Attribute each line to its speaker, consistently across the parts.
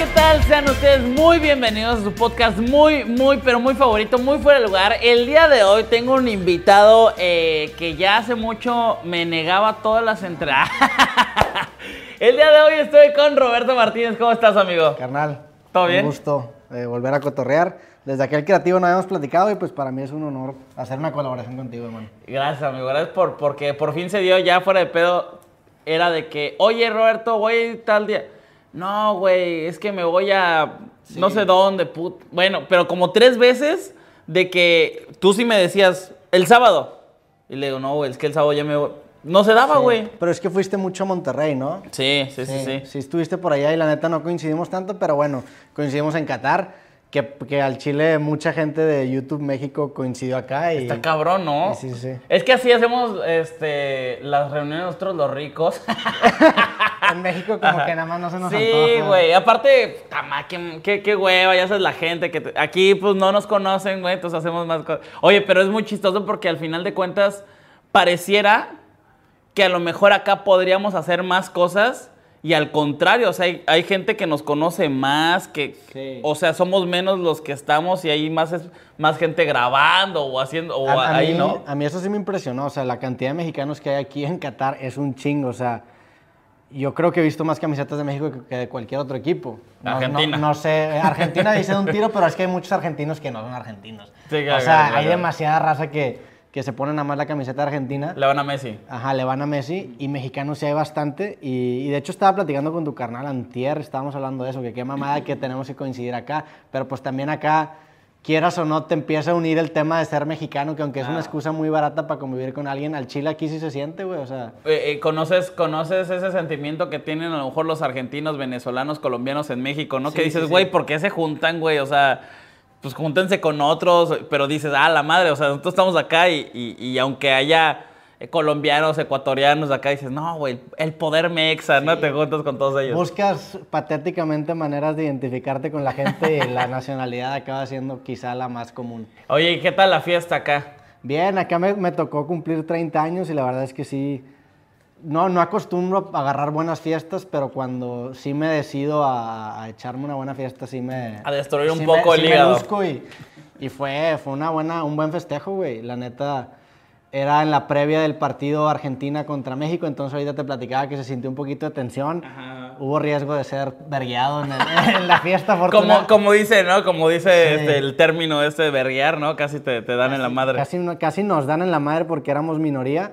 Speaker 1: ¿qué tal? Sean ustedes muy bienvenidos a su podcast muy, muy, pero muy favorito, muy fuera de lugar. El día de hoy tengo un invitado eh, que ya hace mucho me negaba todas las entradas. El día de hoy estoy con Roberto Martínez. ¿Cómo estás, amigo? Carnal. ¿Todo bien? Un gusto eh, volver a cotorrear.
Speaker 2: Desde aquel creativo no habíamos platicado y pues para mí es un honor hacer una colaboración contigo, hermano.
Speaker 1: Gracias, amigo. Gracias por, porque por fin se dio ya fuera de pedo. Era de que, oye, Roberto, voy tal día no, güey, es que me voy a no sé dónde, put. Bueno, pero como tres veces de que tú sí me decías, el sábado. Y le digo, no, güey, es que el sábado ya me voy. No se daba, güey.
Speaker 2: Pero es que fuiste mucho a Monterrey, ¿no?
Speaker 1: Sí, sí, sí, sí,
Speaker 2: sí. estuviste por allá y la neta no coincidimos tanto, pero bueno, coincidimos en Qatar. Que, al Chile mucha gente de YouTube México coincidió acá. Y, Está cabrón, ¿no? Sí, sí.
Speaker 1: Es que así hacemos este, las reuniones nosotros los ricos. en México como que
Speaker 2: nada más no se nos Sí, güey.
Speaker 1: Aparte, tamá, qué, qué, hueva, ya sabes la gente que aquí pues no nos conocen, güey, entonces hacemos más cosas. Oye, pero es muy chistoso porque al final de cuentas pareciera que a lo mejor acá podríamos hacer más cosas y al contrario, o sea, hay, gente que nos conoce más, que, o sea, somos menos los que estamos y hay más, más gente grabando o haciendo, o ahí, ¿no?
Speaker 2: A mí eso sí me impresionó, o sea, la cantidad de mexicanos que hay aquí en Qatar es un chingo, o sea, yo creo que he visto más camisetas de México que de cualquier otro equipo. No, Argentina. No, sé, Argentina dice de un tiro, pero es que hay muchos argentinos que no son argentinos. o sea, hay demasiada raza que que se ponen a más la camiseta argentina.
Speaker 1: Le van a Messi.
Speaker 2: Ajá, le van a Messi. Y mexicanos sí hay bastante. Y, de hecho estaba platicando con tu carnal Antier, estábamos hablando de eso, que qué mamada que tenemos que coincidir acá. Pero pues también acá, quieras o no, te empieza a unir el tema de ser mexicano, que aunque es una excusa muy barata para convivir con alguien, al chile aquí sí se siente, güey. O sea...
Speaker 1: Eh, eh, ¿conoces, ¿Conoces ese sentimiento que tienen a lo mejor los argentinos, venezolanos, colombianos en México, no? que dices, güey, ¿por qué se juntan, güey? O sea pues júntense con otros, pero dices, ah, la madre, o sea, nosotros estamos acá y, aunque haya colombianos, ecuatorianos, acá dices, no, güey, el poder mexa, ¿no? Te juntas con todos ellos. Buscas
Speaker 2: patéticamente maneras de identificarte con la gente y la nacionalidad acaba siendo quizá la
Speaker 1: más común. Oye, ¿y qué tal la fiesta acá?
Speaker 2: Bien, acá me, me tocó cumplir 30 años y la verdad es que sí, no, no acostumbro a agarrar buenas fiestas, pero cuando sí me decido a, echarme una buena fiesta, sí me... A
Speaker 1: destruir un poco el sí hígado.
Speaker 2: Me y, y, fue, fue una buena, un buen festejo, güey. La neta, era en la previa del partido Argentina contra México, entonces ahorita te platicaba que se sintió un poquito de tensión. Hubo riesgo de ser vergueado en, la fiesta. como,
Speaker 1: como dice, ¿no? Como dice este, el término este de verguear, ¿no? Casi te, te dan en la madre. Casi,
Speaker 2: casi nos dan en la madre porque éramos minoría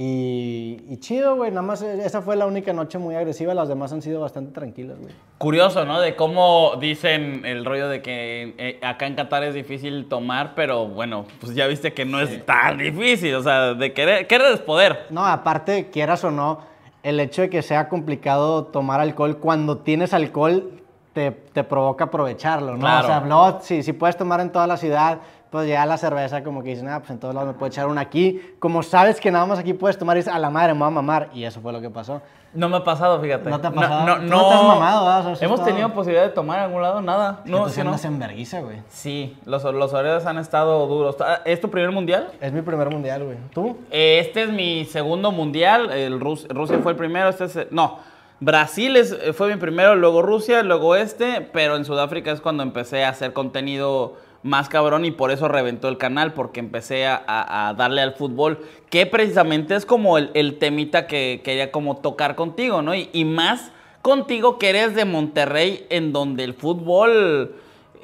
Speaker 2: y, chido, güey. Nada más eh, esa fue la única noche muy agresiva. Las demás han sido bastante tranquilas, güey.
Speaker 1: Curioso, ¿no? De cómo dicen el rollo de que eh, acá en Qatar es difícil tomar, pero bueno, pues ya viste que no es tan difícil. O sea, de querer, querer es poder.
Speaker 2: No, aparte, quieras o no, el hecho de que sea complicado tomar alcohol cuando tienes alcohol te, provoca aprovecharlo, ¿no? Claro. O sea, no, si puedes tomar en toda la ciudad pues ya la cerveza como que dices, nada, pues en todos lados me puede echar una aquí. Como sabes que nada más aquí puedes tomar, dices, a la madre, me voy a mamar. Y eso fue lo que pasó.
Speaker 1: No me ha pasado, fíjate. No te ha pasado. No, no, has mamado, ¿has Hemos tenido posibilidad de tomar en algún lado, nada. no, que si güey. Sí, los, los horarios han estado duros. Ah, ¿Es tu primer mundial? Es mi primer mundial, güey. ¿Tú? Eh, este es mi segundo mundial. El Rusia fue el primero. Este es. No. Brasil es, fue mi primero, luego Rusia, luego este, pero en Sudáfrica es cuando empecé a hacer contenido más cabrón y por eso reventó el canal, porque empecé a, darle al fútbol, que precisamente es como el, temita que quería como tocar contigo, ¿no? Y, más contigo que eres de Monterrey, en donde el fútbol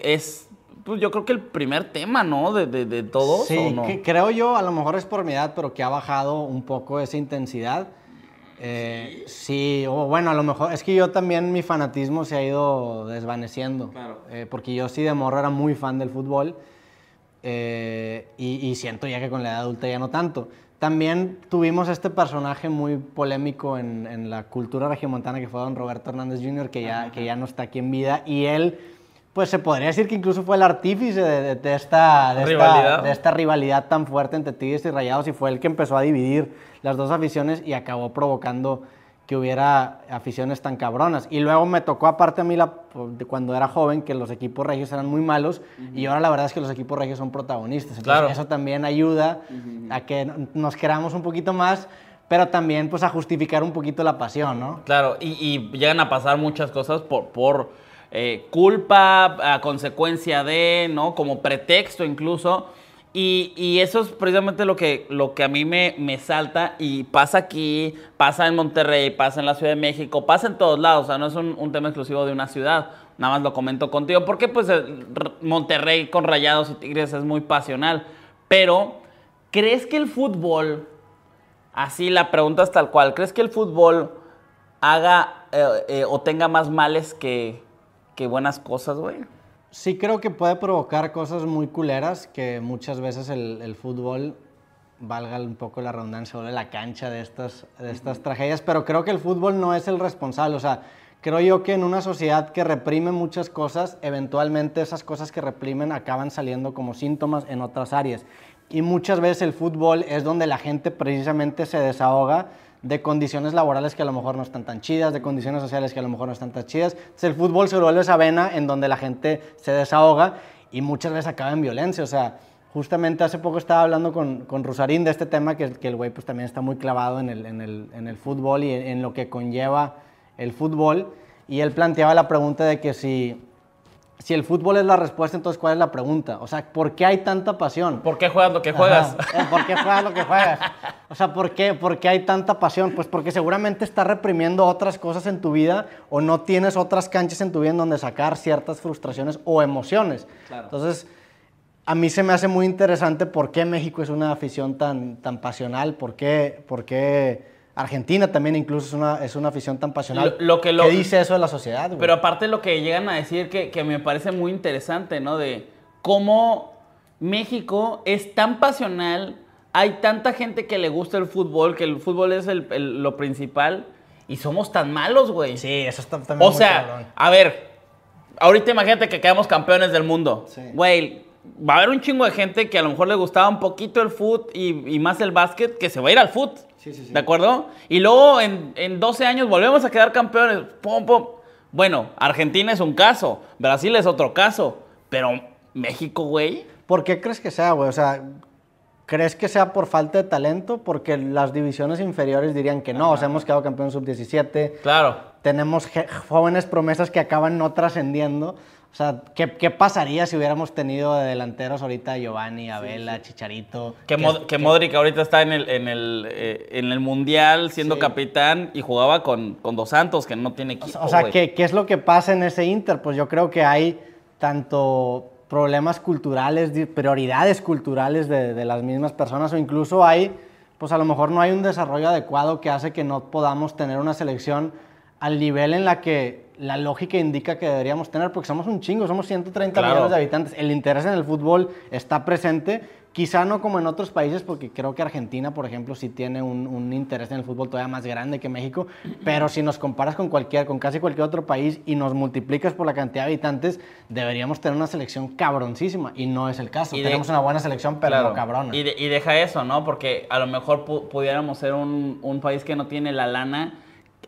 Speaker 1: es, pues yo creo que el primer tema, ¿no? De, todo. que
Speaker 2: creo yo, a lo mejor es por mi edad, pero que ha bajado un poco esa intensidad eh, sí, o bueno, a lo mejor es que yo también mi fanatismo se ha ido desvaneciendo. Eh, porque yo sí de morro era muy fan del fútbol eh, y, siento ya que con la edad adulta ya no tanto. También tuvimos este personaje muy polémico en, la cultura regiomontana que fue don Roberto Hernández Jr., que ya, que ya no está aquí en vida, y él pues se podría decir que incluso fue el artífice de, esta, de esta, rivalidad tan fuerte entre Tigres y Rayados y fue el que empezó a dividir las dos aficiones y acabó provocando que hubiera aficiones tan cabronas. Y luego me tocó aparte a mí cuando era joven que los equipos regios eran muy malos y ahora la verdad es que los equipos regios son protagonistas. claro. Eso también ayuda a que nos queramos un poquito más pero también pues a justificar un poquito la pasión, ¿no?
Speaker 1: Claro, y, llegan a pasar muchas cosas por, por eh, culpa a consecuencia de, ¿no? Como pretexto incluso. Y, eso es precisamente lo que, lo que a mí me, me, salta y pasa aquí, pasa en Monterrey, pasa en la Ciudad de México, pasa en todos lados, o sea, no es un, tema exclusivo de una ciudad, nada más lo comento contigo, porque pues Monterrey con Rayados y Tigres es muy pasional, pero ¿crees que el fútbol, así la pregunta es tal cual, ¿crees que el fútbol haga eh, eh, o tenga más males que, Qué buenas cosas, güey.
Speaker 2: Sí creo que puede provocar cosas muy culeras que muchas veces el, fútbol valga un poco la redundancia, sobre la cancha de estas, de estas tragedias, pero creo que el fútbol no es el responsable. O sea, creo yo que en una sociedad que reprime muchas cosas, eventualmente esas cosas que reprimen acaban saliendo como síntomas en otras áreas. Y muchas veces el fútbol es donde la gente precisamente se desahoga de condiciones laborales que a lo mejor no están tan chidas, de condiciones sociales que a lo mejor no están tan chidas. Entonces el fútbol se vuelve esa vena en donde la gente se desahoga y muchas veces acaba en violencia. O sea, justamente hace poco estaba hablando con, con Rusarín de este tema, que, que el güey pues también está muy clavado en el, fútbol y en lo que conlleva el fútbol. Y él planteaba la pregunta de que si si el fútbol es la respuesta, entonces ¿cuál es la pregunta? O sea, ¿por qué hay tanta pasión?
Speaker 1: ¿Por qué juegas lo que juegas? Eh, ¿Por qué juegas lo que juegas?
Speaker 2: O sea, ¿por qué, ¿por hay tanta pasión? Pues porque seguramente estás reprimiendo otras cosas en tu vida o no tienes otras canchas en tu vida en donde sacar ciertas frustraciones o emociones. Entonces, a mí se me hace muy interesante por qué México es una afición tan, tan pasional, por qué... Por qué Argentina también incluso es una, es una afición tan pasional. Lo, que lo, ¿Qué dice eso de la sociedad? Güey? Pero
Speaker 1: aparte lo que llegan a decir que, que, me parece muy interesante, ¿no? De cómo México es tan pasional, hay tanta gente que le gusta el fútbol, que el fútbol es el, lo principal, y somos tan malos, güey. Sí, eso está también O sea, a ver, ahorita imagínate que quedamos campeones del mundo. Sí. Güey, va a haber un chingo de gente que a lo mejor le gustaba un poquito el foot y, más el básquet, que se va a ir al foot. ¿De acuerdo? Y luego en, en 12 años volvemos a quedar campeones. Pum, Bueno, Argentina es un caso, Brasil es otro caso, pero México, güey.
Speaker 2: ¿Por qué crees que sea, güey? O sea, ¿crees que sea por falta de talento? Porque las divisiones inferiores dirían que no, o sea, hemos quedado campeón sub-17. Claro. Tenemos jóvenes promesas que acaban no trascendiendo. O sea, ¿qué, pasaría si hubiéramos tenido delanteros ahorita Giovanni, Abela, Chicharito? Que, Modric
Speaker 1: ahorita está en el, en el, eh, Mundial siendo capitán y jugaba con, Dos Santos, que no tiene equipo. O sea, ¿qué,
Speaker 2: ¿qué, es lo que pasa en ese Inter? Pues yo creo que hay tanto problemas culturales, prioridades culturales de, de las mismas personas o incluso hay, pues a lo mejor no hay un desarrollo adecuado que hace que no podamos tener una selección al nivel en la que la lógica indica que deberíamos tener, porque somos un chingo, somos 130 millones de habitantes. El interés en el fútbol está presente, quizá no como en otros países, porque creo que Argentina, por ejemplo, sí tiene un, interés en el fútbol todavía más grande que México, pero si nos comparas con cualquier, con casi cualquier otro país y nos multiplicas por la cantidad de habitantes, deberíamos tener una selección cabroncísima, y no es el caso. Tenemos una buena selección, pero cabrón cabrona.
Speaker 1: Y, deja eso, ¿no? Porque a lo mejor pudiéramos ser un país que no tiene la lana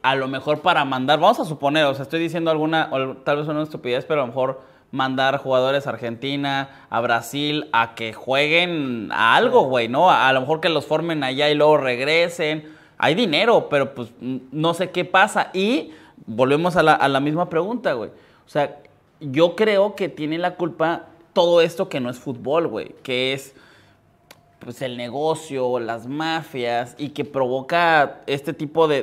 Speaker 1: a lo mejor para mandar, vamos a suponer, o sea, estoy diciendo alguna, tal vez una estupidez, pero a lo mejor mandar jugadores a Argentina, a Brasil, a que jueguen a algo, güey, ¿no? A, lo mejor que los formen allá y luego regresen. Hay dinero, pero pues no sé qué pasa. Y volvemos a la, a la misma pregunta, güey. O sea, yo creo que tiene la culpa todo esto que no es fútbol, güey, que es pues, el negocio, las mafias, y que provoca este tipo de,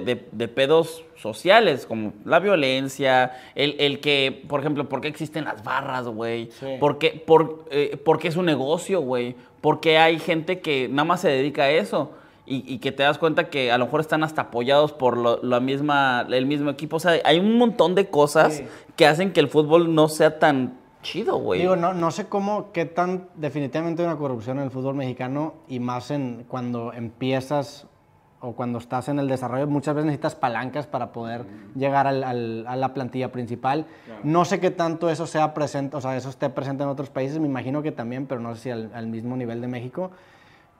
Speaker 1: pedos sociales, como la violencia, el, que, por ejemplo, ¿por qué existen las barras, güey? porque eh, ¿Por, qué, es un negocio, güey? ¿Por qué hay gente que nada más se dedica a eso? Y, que te das cuenta que a lo mejor están hasta apoyados por lo, la misma, el mismo equipo. O sea, hay un montón de cosas que hacen que el fútbol no sea tan chido, güey. Digo,
Speaker 2: no, no sé cómo, qué tan definitivamente hay una corrupción en el fútbol mexicano y más en cuando empiezas o cuando estás en el desarrollo, muchas veces necesitas palancas para poder mm. llegar a la plantilla principal. No sé qué tanto eso sea presente, o sea, eso esté presente en otros países, me imagino que también, pero no sé si al, al mismo nivel de México.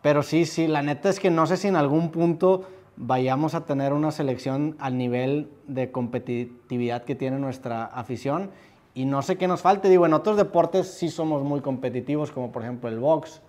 Speaker 2: Pero sí, sí, la neta es que no sé si en algún punto vayamos a tener una selección al nivel de competitividad que tiene nuestra afición y no sé qué nos falte. Digo, en otros deportes sí somos muy competitivos, como por ejemplo el box,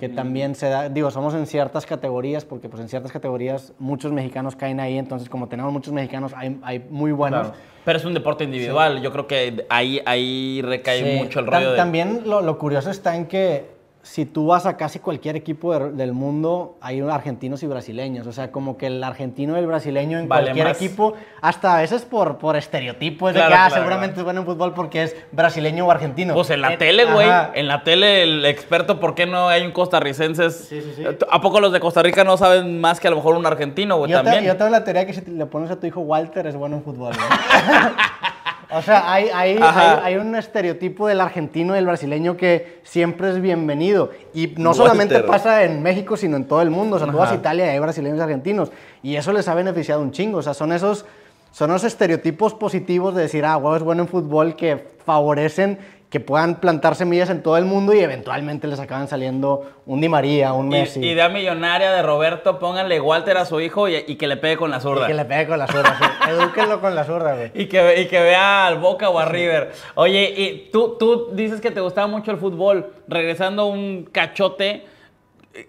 Speaker 2: que también se da, digo, somos en ciertas categorías, porque pues en ciertas categorías muchos mexicanos caen ahí, entonces como tenemos muchos mexicanos, hay, hay muy buenos.
Speaker 1: Pero es un deporte individual, yo creo que ahí, ahí recae mucho el rollo. También
Speaker 2: lo, lo, curioso está en que si tú vas a casi cualquier equipo del mundo, hay argentinos y brasileños. O sea, como que el argentino y el brasileño en cualquier equipo, hasta a veces por, por estereotipos,
Speaker 1: de que ah, seguramente
Speaker 2: es bueno en fútbol porque es brasileño o argentino. Pues en la eh, tele, güey.
Speaker 1: En la tele, el experto, ¿por qué no hay un costarricenses? Sí, sí, sí. Eh, ¿A poco los de Costa Rica no saben más que a lo mejor un argentino, güey? yo tengo
Speaker 2: la teoría que si le pones a tu hijo Walter, es bueno en fútbol. O sea, hay, un estereotipo del argentino y del brasileño que siempre es bienvenido. Y no solamente pasa en México, sino en todo el mundo. O sea, tú vas Italia hay brasileños y argentinos. Y eso les ha beneficiado un chingo. O sea, son esos, son esos estereotipos positivos de decir, ah, wow, es bueno en fútbol que favorecen que puedan plantar semillas en todo el mundo y eventualmente les acaban saliendo un Di María, un Messi. idea
Speaker 1: millonaria de Roberto, pónganle Walter a su hijo y, que le pegue con la zurda. que le
Speaker 2: pegue con la zurda, sí. Edúquenlo con la zurda, güey.
Speaker 1: Y que, que vea al Boca o a River. Oye, y tú, tú dices que te gustaba mucho el fútbol. Regresando a un cachote,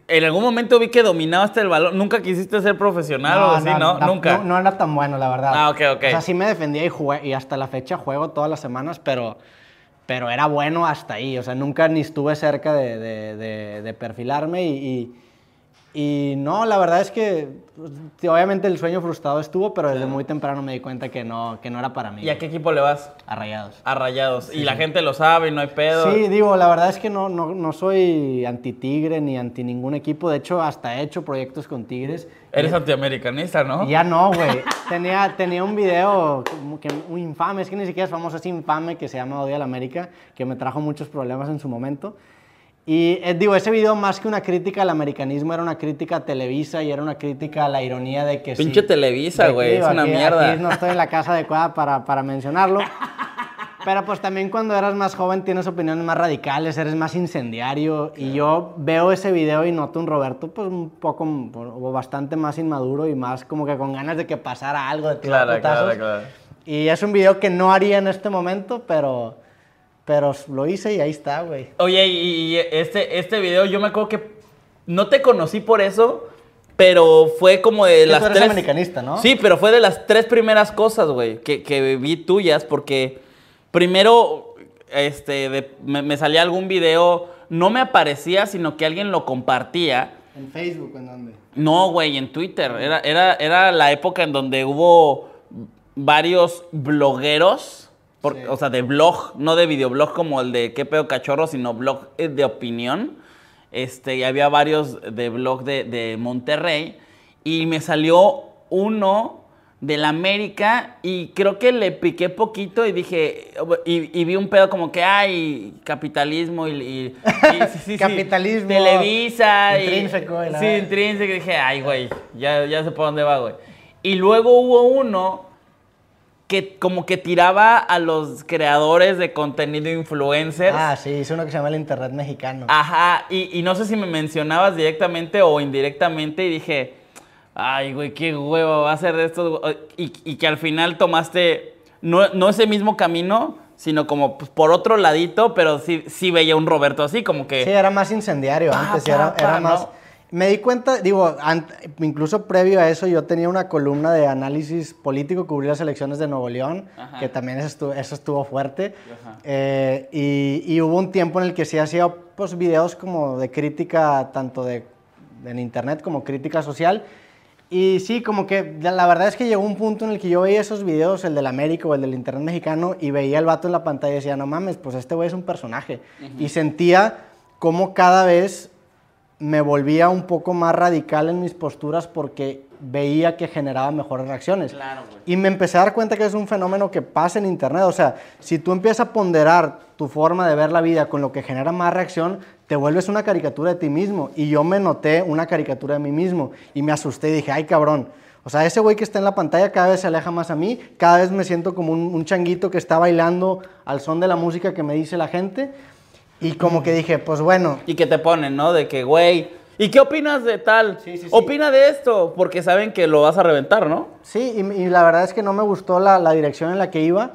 Speaker 1: en algún momento vi que dominabas el balón. Nunca quisiste ser profesional o así, ¿no? Nunca. No,
Speaker 2: no, era tan bueno, la verdad. Ah, ok, ok. O sea, sí me defendía y, jugué, y hasta la fecha juego todas las semanas, pero pero era bueno hasta ahí, o sea, nunca ni estuve cerca de, perfilarme y y no, la verdad es que pues, obviamente el sueño frustrado estuvo, pero desde muy temprano me di cuenta que no, que no era para mí. ¿Y a qué
Speaker 1: equipo le vas? A Rayados. A Rayados. y la gente lo sabe y no hay pedo. Sí,
Speaker 2: digo, la verdad es que no, no, no soy anti-Tigre ni anti ningún equipo. De hecho, hasta he hecho proyectos con Tigres.
Speaker 1: Eres antiamericanista, ¿no? Ya no, güey.
Speaker 2: tenía, tenía un video que, infame, es que ni siquiera es famoso, es infame, que se llama Odio al América, que me trajo muchos problemas en su momento. Y eh, digo, ese video más que una crítica al americanismo era una crítica a Televisa y era una crítica a la ironía de que... Pinche Televisa, güey, es una mierda. no estoy en la casa adecuada para, para mencionarlo. Pero pues también cuando eras más joven tienes opiniones más radicales, eres más incendiario. Y yo veo ese video y noto un Roberto pues un poco o bastante más inmaduro y más como que con ganas de que pasara algo de tirar claro, claro, claro, Y es un video que no haría en este momento, pero pero lo hice y ahí está, güey.
Speaker 1: Oye, y, este, este video, yo me acuerdo que no te conocí por eso, pero fue como de las tres. americanista, ¿no? Sí, pero fue de las tres primeras cosas, güey, que, que, vi tuyas, porque primero este, me, salía algún video, no me aparecía, sino que alguien lo compartía.
Speaker 2: ¿En Facebook en dónde?
Speaker 1: No, güey, en Twitter. Era, era, era la época en donde hubo varios blogueros o sea, de blog, no de videoblog como el de qué pedo cachorro, sino blog eh, de opinión. Este, y había varios de blog de, Monterrey. Y me salió uno de la América y creo que le piqué poquito y dije, y, vi un pedo como que, ay, capitalismo y... capitalismo. televisa. Intrínseco. Y, sí, intrínseco. Y dije, ay, güey, ya, ya sé por dónde va, güey. Y luego hubo uno que como que tiraba a los creadores de contenido influencers. Ah,
Speaker 2: sí, es uno que se llama el Internet Mexicano.
Speaker 1: Ajá, y, no sé si me mencionabas directamente o indirectamente y dije, ay, güey, qué huevo va a ser de estos... Y, que al final tomaste no, ese mismo camino, sino como pues, por otro ladito, pero sí, sí veía un Roberto así, como que... Sí, era
Speaker 2: más incendiario ah, antes, era, más... Me di cuenta, digo, incluso previo a eso yo tenía una columna de análisis político que cubría las elecciones de Nuevo León, que también eso estuvo, fuerte. Eh, y, hubo un tiempo en el que sí hacía pues, videos como de crítica, tanto de, en internet como crítica social. Y sí, como que la verdad es que llegó un punto en el que yo veía esos videos, el del América o el del Internet mexicano, y veía al vato en la pantalla y decía, no mames, pues este güey es un personaje. Y sentía como cada vez me volvía un poco más radical en mis posturas porque veía que generaba mejores reacciones. y me empecé a dar cuenta que es un fenómeno que pasa en Internet. O sea, si tú empiezas a ponderar tu forma de ver la vida con lo que genera más reacción, te vuelves una caricatura de ti mismo. Y yo me noté una caricatura de mí mismo y me asusté y dije, ay cabrón. O sea, ese güey que está en la pantalla cada vez se aleja más a mí, cada vez me siento como un, un changuito que está bailando al son de la música que me dice la gente y como que dije,
Speaker 1: pues bueno. Y que te ponen, ¿no? De que, güey, ¿y qué opinas de tal? Sí, sí, sí. Opina de esto, porque saben que lo vas a reventar, ¿no?
Speaker 2: Sí, y, la verdad es que no me gustó la, la, dirección en la que iba.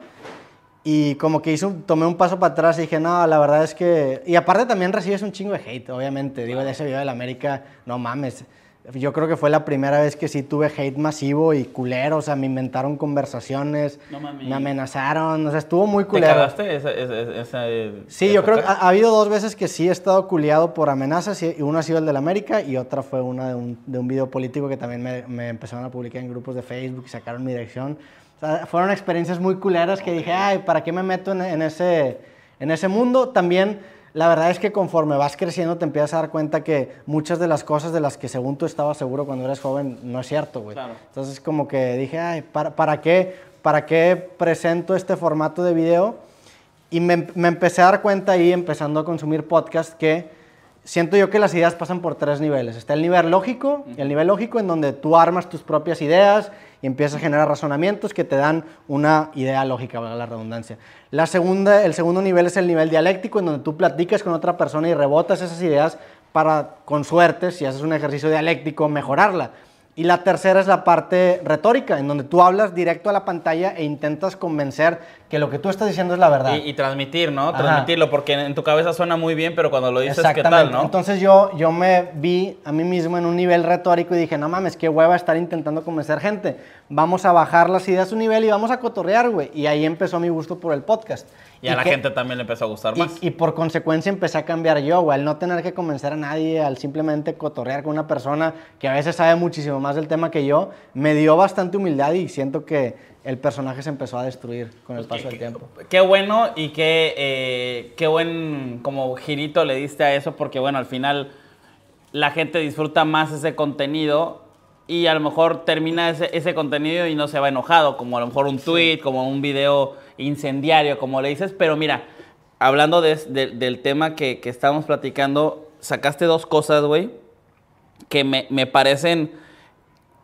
Speaker 2: Y como que hice tomé un paso para atrás y dije, no, la verdad es que... Y aparte también recibes un chingo de hate, obviamente. Digo, de ese video de la América, no mames yo creo que fue la primera vez que sí tuve hate masivo y culero, o sea, me inventaron conversaciones, me amenazaron, o sea, estuvo muy culero. ¿Te
Speaker 1: cagaste esa, Sí, yo creo que
Speaker 2: ha, habido dos veces que sí he estado culeado por amenazas, y una ha sido el de la América y otra fue una de un, video político que también me, empezaron a publicar en grupos de Facebook y sacaron mi dirección. O sea, fueron experiencias muy culeras que dije, ay, ¿para qué me meto en, en ese, en ese mundo? También la verdad es que conforme vas creciendo te empiezas a dar cuenta que muchas de las cosas de las que según tú estabas seguro cuando eras joven no es cierto, güey. Entonces como que dije, ay, ¿para, qué, ¿para qué presento este formato de video? Y me, empecé a dar cuenta ahí, empezando a consumir podcast, que siento yo que las ideas pasan por tres niveles. Está el nivel lógico, el nivel lógico en donde tú armas tus propias ideas y empiezas a generar razonamientos que te dan una idea lógica, valga la redundancia. La segunda, el segundo nivel es el nivel dialéctico, en donde tú platicas con otra persona y rebotas esas ideas para, con suerte, si haces un ejercicio dialéctico, mejorarla. Y la tercera es la parte retórica, en donde tú hablas directo a la pantalla e intentas convencer que lo que tú estás diciendo es la verdad.
Speaker 1: Y, transmitir, ¿no? Transmitirlo, porque en tu cabeza suena muy bien, pero cuando lo dices, ¿qué tal, no?
Speaker 2: Entonces yo, yo me vi a mí mismo en un nivel retórico y dije, no mames, qué hueva estar intentando convencer gente. Vamos a bajar las ideas a un nivel y vamos a cotorrear, güey. Y ahí empezó mi gusto por el podcast. Y, a la gente
Speaker 1: también le empezó a gustar más.
Speaker 2: Y, y por consecuencia empecé a cambiar yo, güey, al no tener que convencer a nadie, al simplemente cotorrear con una persona que a veces sabe muchísimo más del tema que yo, me dio bastante humildad y siento que el personaje se empezó a destruir con el paso del tiempo.
Speaker 1: Qué bueno y qué, eh, qué buen como girito le diste a eso, porque bueno, al final la gente disfruta más ese contenido y a lo mejor termina ese, ese contenido y no se va enojado, como a lo mejor un tweet, como un video incendiario, como le dices, pero mira, hablando del tema que, estábamos platicando, sacaste dos cosas, güey, que me, me parecen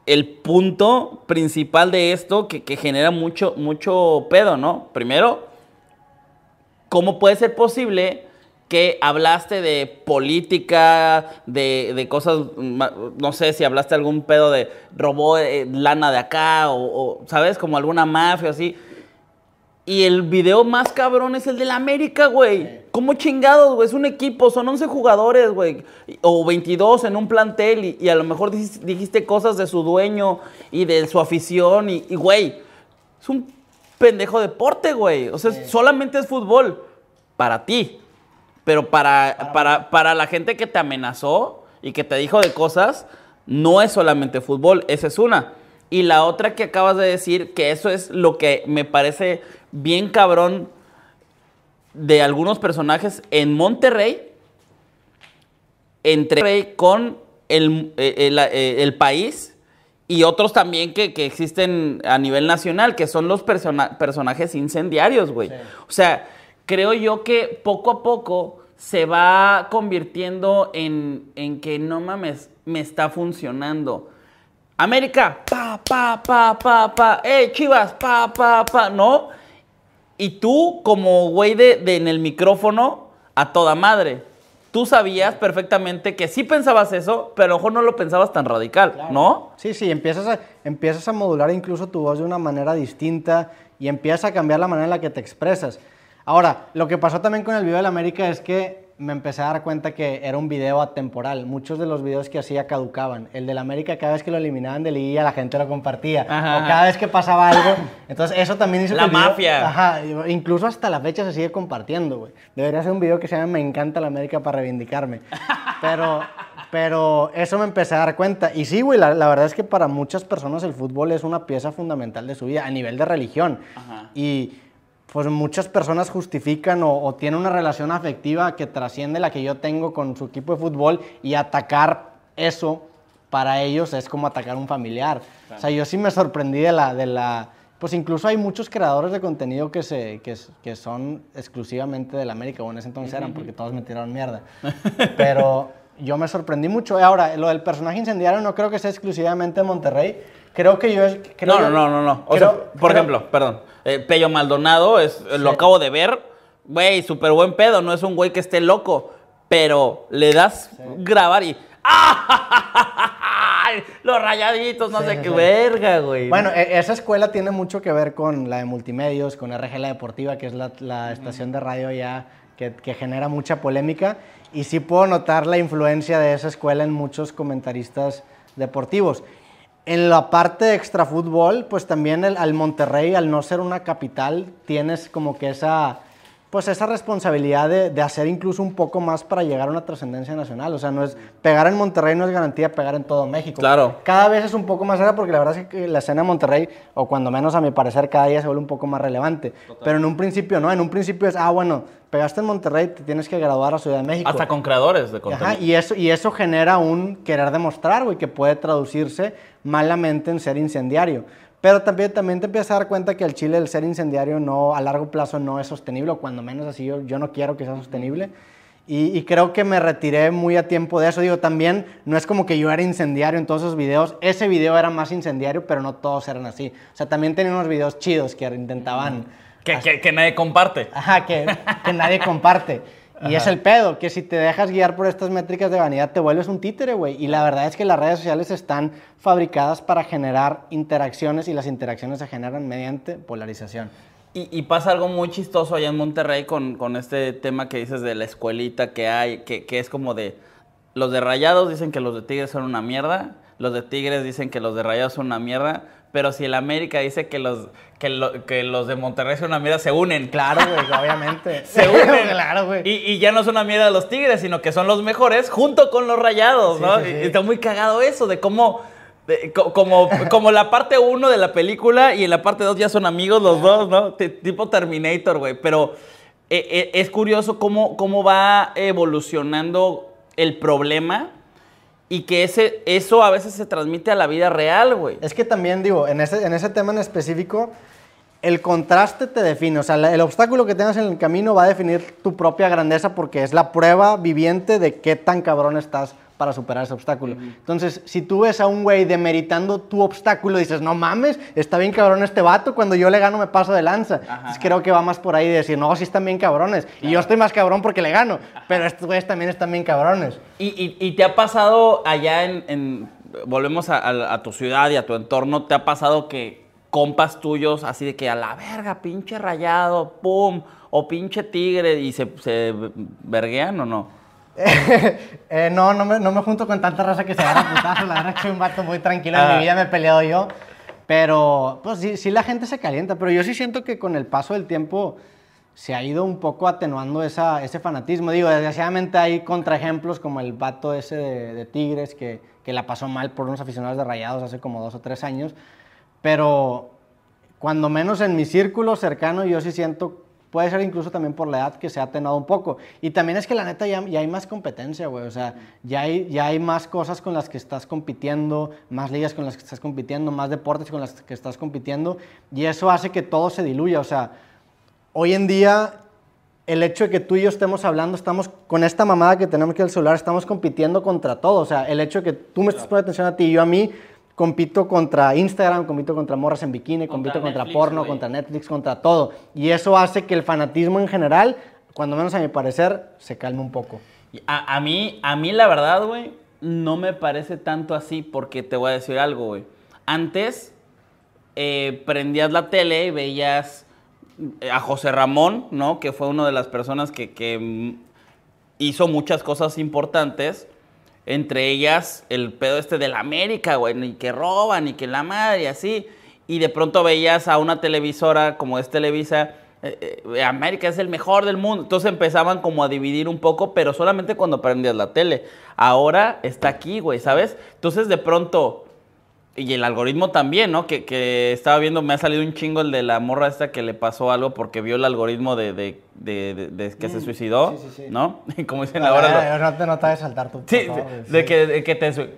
Speaker 1: el punto principal de esto que, genera mucho, mucho pedo, ¿no? Primero, ¿cómo puede ser posible que hablaste de política, de, cosas, no sé si hablaste algún pedo de robó eh, lana de acá o, o, ¿sabes? Como alguna mafia así. Y el video más cabrón es el del América, güey. ¿Cómo chingados, güey? Es un equipo, son 11 jugadores, güey. O 22 en un plantel. Y, a lo mejor dijiste, cosas de su dueño y de su afición. Y, güey, es un pendejo deporte, güey. O sea, solamente es fútbol para ti. Pero para, para, para la gente que te amenazó y que te dijo de cosas, no es solamente fútbol. Esa es una. Y la otra que acabas de decir, que eso es lo que me parece bien cabrón de algunos personajes en Monterrey, entre con eh, eh, eh, el, país y otros también que, existen a nivel nacional, que son los personajes incendiarios, güey. O sea, creo yo que poco a poco se va convirtiendo en, en que no mames, me está funcionando América, pa, pa, pa, pa, pa, eh, Chivas, pa, pa, pa, ¿no? Y tú, como güey de, de, en el micrófono, a toda madre. Tú sabías perfectamente que sí pensabas eso, pero a no lo pensabas tan radical, ¿no? Sí, sí, empiezas a,
Speaker 2: empiezas a modular incluso tu voz de una manera distinta y empiezas a cambiar la manera en la que te expresas. Ahora, lo que pasó también con el video de la América es que me empecé a dar cuenta que era un video atemporal. Muchos de los videos que hacía caducaban. El del América, cada vez que lo eliminaban de Liguilla, la gente lo compartía. o cada vez que pasaba algo. Entonces, eso también hizo la mafia. ajá. Incluso hasta la fecha se sigue compartiendo, güey. Debería ser un video que se llame Me encanta la América para reivindicarme. Pero, pero eso me empecé a dar cuenta. Y sí, güey, la, la, verdad es que para muchas personas el fútbol es una pieza fundamental de su vida a nivel de religión. Ajá. Y pues muchas personas justifican o, tiene tienen una relación afectiva que trasciende la que yo tengo con su equipo de fútbol y atacar eso para ellos es como atacar un familiar. O sea, yo sí me sorprendí de la, de la... Pues incluso hay muchos creadores de contenido que, se, que, son exclusivamente del América, o en ese entonces eran porque todos me tiraron mierda. Pero yo me sorprendí mucho. Ahora, lo del personaje incendiario no creo que sea exclusivamente de Monterrey. Creo que yo... no, no, no,
Speaker 1: no, no. O sea, por ejemplo, perdón. Eh, Pello Maldonado, es, eh, lo acabo de ver, güey, súper buen pedo, no es un güey que esté loco, pero le das grabar y... ¡Ah! Los rayaditos, no sé qué verga, güey. Bueno,
Speaker 2: e-, esa escuela tiene mucho que ver con la de multimedios, con RG La Deportiva, que es la, estación de radio ya que, que, genera mucha polémica. Y sí puedo notar la influencia de esa escuela en muchos comentaristas deportivos. En la parte de fútbol, pues también el, al Monterrey, al no ser una capital, tienes como que esa pues esa responsabilidad de, hacer incluso un poco más para llegar a una trascendencia nacional. O sea, no es pegar en Monterrey no es garantía de pegar en todo México. Claro. Cada vez es un poco más era porque la verdad es que la escena de Monterrey, o cuando menos a mi parecer, cada día se vuelve un poco más relevante. Pero en un principio no, en un principio es, ah, bueno, pegaste en Monterrey, te tienes que graduar a Ciudad de México. Hasta con
Speaker 1: creadores de contenido.
Speaker 2: y eso, y eso genera un querer demostrar, güey, que puede traducirse malamente en ser incendiario. Pero también, también te empiezas a dar cuenta que el Chile, el ser incendiario, no, a largo plazo no es sostenible, o cuando menos así, yo, no quiero que sea sostenible. Y, creo que me retiré muy a tiempo de eso. Digo, también no es como que yo era incendiario en todos esos videos. Ese video era más incendiario, pero no todos eran así. O sea, también tenía unos videos chidos que intentaban...
Speaker 1: Que, que, que nadie comparte. Ajá, que, que nadie
Speaker 2: comparte. Y es el pedo, que si te dejas guiar por estas métricas de vanidad te vuelves un títere, güey. Y la verdad es que las redes sociales están fabricadas para generar interacciones y las interacciones se generan mediante polarización.
Speaker 1: Y, pasa algo muy chistoso allá en Monterrey con, este tema que dices de la escuelita que hay, que, que es como de... Los de Rayados dicen que los de Tigres son una mierda, los de Tigres dicen que los de Rayados son una mierda, pero si el América dice que los, que, los de Monterrey son una mierda, se unen. Claro, güey,
Speaker 2: obviamente. se
Speaker 1: unen. claro, güey. Y, ya no son una mierda los Tigres, sino que son los mejores junto con los Rayados, ¿no? Y está muy cagado eso de cómo... como, como la parte uno de la película y en la parte dos ya son amigos los dos, ¿no? tipo Terminator, güey. Pero eh, eh, es curioso cómo, cómo va evolucionando el problema y que ese, eso a veces se transmite a la vida real, güey.
Speaker 2: Es que también digo, en ese, en ese tema en específico, el contraste te define, o sea, el obstáculo que tengas en el camino va a definir tu propia grandeza porque es la prueba viviente de qué tan cabrón estás para superar ese obstáculo. Entonces, si tú ves a un güey demeritando tu obstáculo, dices, no mames, está bien cabrón este vato, cuando yo le gano me paso de lanza. creo que va más por ahí de decir, no, sí están bien cabrones. Y yo estoy más cabrón porque le gano, pero estos güeyes también están
Speaker 1: bien cabrones. ¿Y, te ha pasado allá en... volvemos a tu ciudad y a tu entorno, ¿te ha pasado que compas tuyos así de que a la verga, pinche rayado, pum, o pinche tigre y se, se verguean o no?
Speaker 2: Eh, no, no me, no me, junto con tanta raza que se agarra putazo. La verdad que soy un vato muy tranquilo. En mi ah. vida me he peleado yo. Pero, pues sí, la gente se calienta. Pero yo sí siento que con el paso del tiempo se ha ido un poco atenuando esa, ese fanatismo. Digo, desgraciadamente hay contraejemplos como el vato ese de, Tigres que, que, la pasó mal por unos aficionados de Rayados hace como dos o tres años. Pero cuando menos en mi círculo cercano yo sí siento, puede ser incluso también por la edad que se ha atenuado un poco. Y también es que la neta ya, hay más competencia, güey. O sea, ya hay, ya hay más cosas con las que estás compitiendo, más ligas con las que estás compitiendo, más deportes con las que estás compitiendo. Y eso hace que todo se diluya. O sea, hoy en día el hecho de que tú y yo estemos hablando, estamos con esta mamada que tenemos que el celular, estamos compitiendo contra todo. O sea, el hecho de que tú me estés poniendo atención a ti y yo a mí, compito contra Instagram, compito contra morras en bikini, compito contra porno, contra Netflix, contra todo. Y eso hace que el fanatismo en general, cuando menos a mi parecer, se calme un poco.
Speaker 1: A, mí, a mí la verdad, güey, no me parece tanto así porque te voy a decir algo, güey. Antes eh, prendías la tele y veías eh, a José Ramón, ¿no? Que fue una de las personas que mm, hizo muchas cosas importantes entre ellas, el pedo este de la América, güey, Ni que roban ni que la madre así. Y de pronto veías a una televisora como es Televisa, eh, eh, América es el mejor del mundo. Entonces empezaban como a dividir un poco, pero solamente cuando prendías la tele. Ahora está aquí, güey, ¿sabes? Entonces de pronto y el algoritmo también, ¿no? Que, estaba viendo, me ha salido un chingo el de la morra esta que le pasó algo porque vio el algoritmo de, que se mm. suicidó, sí, sí, ¿no? Como dicen ahora. No te notas de saltar tu Sí, de que, que, te.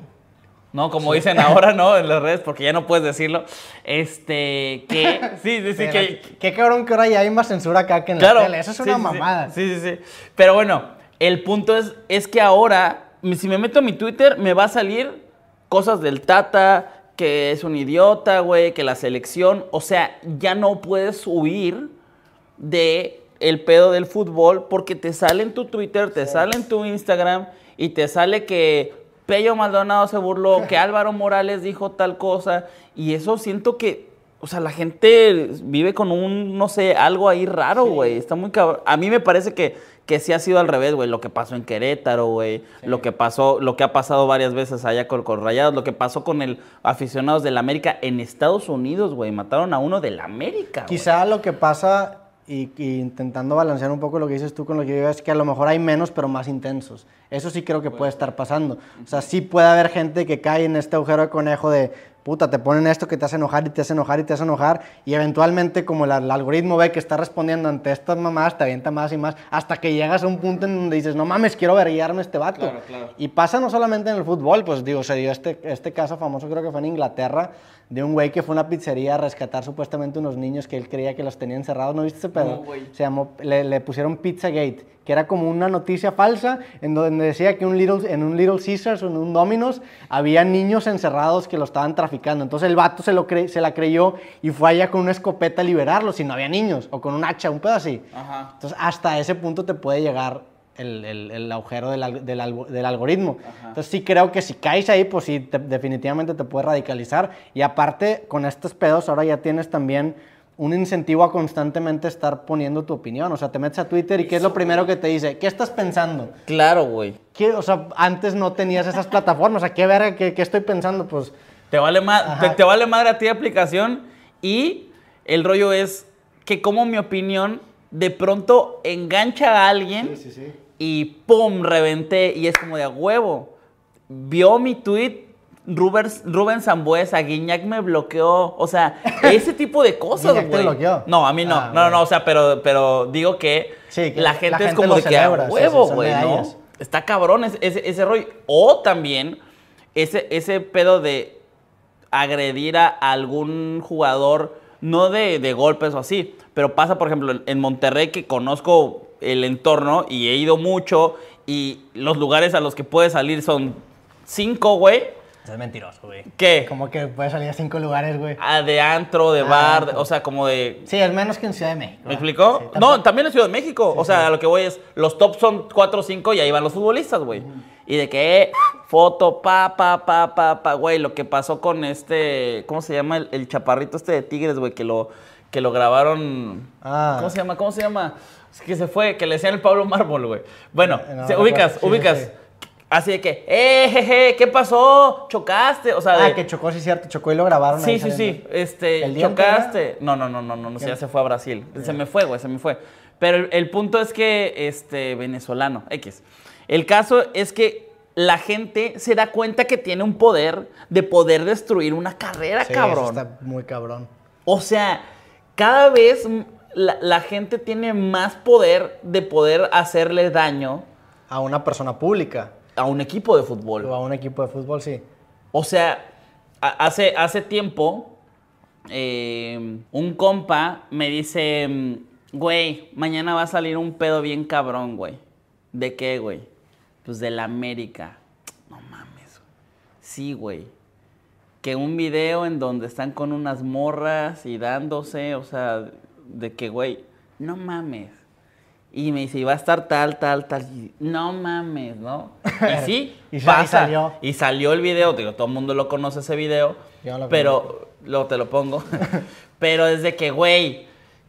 Speaker 1: No, como dicen ahora, ¿no? En las redes, porque ya no puedes decirlo. Este, que. Sí, sí, sí. que,
Speaker 2: qué cabrón que ahora ya hay más censura acá que en claro, la tele. Eso es una mamada.
Speaker 1: Sí, sí, sí. Pero bueno, el punto es, es que ahora, si me meto a mi Twitter, me va a salir cosas del Tata, que es un idiota, güey, que la selección, o sea, ya no puedes huir de el pedo del fútbol porque te sale en tu Twitter, te sale en tu Instagram y te sale que Pello Maldonado se burló, que Álvaro Morales dijo tal cosa y eso siento que o sea, la gente vive con un, no sé, algo ahí raro, güey. Está muy cabrón. A mí me parece que que sí ha sido al revés, güey, lo que pasó en Querétaro, güey, lo que pasó, lo que ha pasado varias veces allá con, con Rayados, lo que pasó con el aficionados del América en Estados Unidos, güey, mataron a uno del América.
Speaker 2: Quizá lo que pasa y, intentando balancear un poco lo que dices tú con lo que yo digo es que a lo mejor hay menos pero más intensos. Eso sí creo que puede estar pasando. O sea, sí puede haber gente que cae en este agujero de conejo de puta, te ponen esto que te hace enojar y te hace enojar y te hace enojar y eventualmente como el, algoritmo ve que está respondiendo ante estas mamás, te avienta más y más hasta que llegas a un punto en donde dices, no mames, quiero verguiarme este vato. Y pasa no solamente en el fútbol, pues digo, se dio este, este caso famoso creo que fue en Inglaterra, de un güey que fue a una pizzería a rescatar supuestamente unos niños que él creía que los tenía encerrados. ¿No viste ese pedo? Se llamó, le, le, pusieron Pizzagate, que era como una noticia falsa en donde decía que un Little, en un Little Caesars o en un Domino's había niños encerrados que lo estaban traficando. Entonces el vato se, lo se la creyó y fue allá con una escopeta a liberarlos si no había niños, o con un hacha, un pedo así. Entonces hasta ese punto te puede llegar el, el, agujero del, del, algoritmo. Entonces sí creo que si caes ahí, pues sí, definitivamente te puedes radicalizar. Y aparte, con estos pedos ahora ya tienes también un incentivo a constantemente estar poniendo tu opinión. O sea, te metes a Twitter y ¿qué es lo primero que te dice? ¿Qué estás pensando?
Speaker 1: Claro, güey.
Speaker 2: O sea, antes no tenías esas plataformas. O sea, ¿qué verga? ¿Qué, estoy pensando? Pues...
Speaker 1: Te vale, más te vale madre a ti la aplicación y el rollo es que como mi opinión de pronto engancha a alguien sí, sí, sí y ¡pum! reventé y es como de a huevo. Vio mi tweet, Rubens Zambuesa, Guiñac me bloqueó, o sea, ese tipo de cosas, güey. No, a mí no, ah, no, no, no, o sea, pero, pero digo que, la, gente es como de que a huevo, güey, Está cabrón ese, ese, O también ese, ese pedo de agredir a algún jugador, no de, de golpes o así, pero pasa, por ejemplo, en Monterrey, que conozco el entorno y he ido mucho y los lugares a los que puedes salir son cinco, güey. Es mentiroso, güey.
Speaker 2: ¿Qué? Como que puedes salir a cinco lugares, güey.
Speaker 1: Ah, de antro, de ah, bar, o sea, como de... Sí, al
Speaker 2: menos que en Ciudad de México.
Speaker 1: ¿Me explicó? no, también en Ciudad de México. o sea, a lo que voy es, los tops son cuatro o cinco y ahí van los futbolistas, güey. Y de qué eh, foto, pa, pa, pa, pa, pa, güey, lo que pasó con este, ¿cómo se llama? El, chaparrito este de Tigres, güey, que lo, que lo grabaron... Ah. ¿Cómo se llama? ¿Cómo se llama? Es que se fue, que le decían el Pablo Mármol, güey. Bueno, eh, ubicas, ubicas. Así de que, eh, jeje, ¿qué pasó? ¿Chocaste? O sea, Ah, que
Speaker 2: chocó, sí, cierto, chocó y lo grabaron. Sí, sí, sí. Este, chocaste.
Speaker 1: No, no, no, no, no, ya se fue a Brasil. Se me fue, güey, se me fue. Pero el, punto es que, este, venezolano, X. El caso es que la gente se da cuenta que tiene un poder de poder destruir una carrera, cabrón. está muy cabrón. O sea, cada vez la, gente tiene más poder de poder hacerle daño. A una persona pública. A un equipo de fútbol. a un equipo de fútbol, sí. O sea, hace, hace tiempo, em, un compa me dice, em, güey, mañana va a salir un pedo bien cabrón, güey. ¿De qué, güey? Pues de la América. No mames. Sí, güey que un video en donde están con unas morras y dándose, o sea, de que, güey, no mames. Y me dice, y va a estar tal, tal, tal. no mames, ¿no? Y sí, y pasa. salió. y salió el video, digo, todo el mundo lo conoce ese video. pero lo pero, luego te lo pongo. pero es de que, güey,